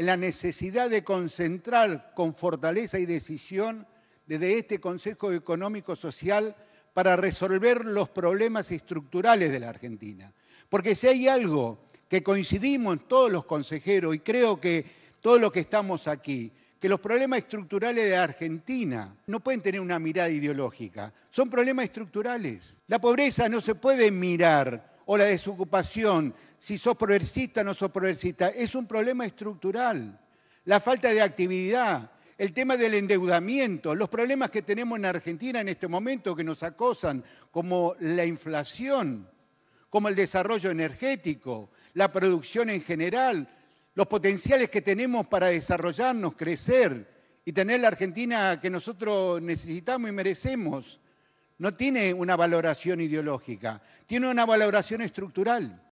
en la necesidad de concentrar con fortaleza y decisión desde este Consejo Económico Social para resolver los problemas estructurales de la Argentina. Porque si hay algo que coincidimos todos los consejeros y creo que todos los que estamos aquí, que los problemas estructurales de Argentina no pueden tener una mirada ideológica, son problemas estructurales. La pobreza no se puede mirar o la desocupación, si sos progresista o no sos progresista, es un problema estructural. La falta de actividad, el tema del endeudamiento, los problemas que tenemos en Argentina en este momento que nos acosan, como la inflación, como el desarrollo energético, la producción en general, los potenciales que tenemos para desarrollarnos, crecer y tener la Argentina que nosotros necesitamos y merecemos no tiene una valoración ideológica, tiene una valoración estructural.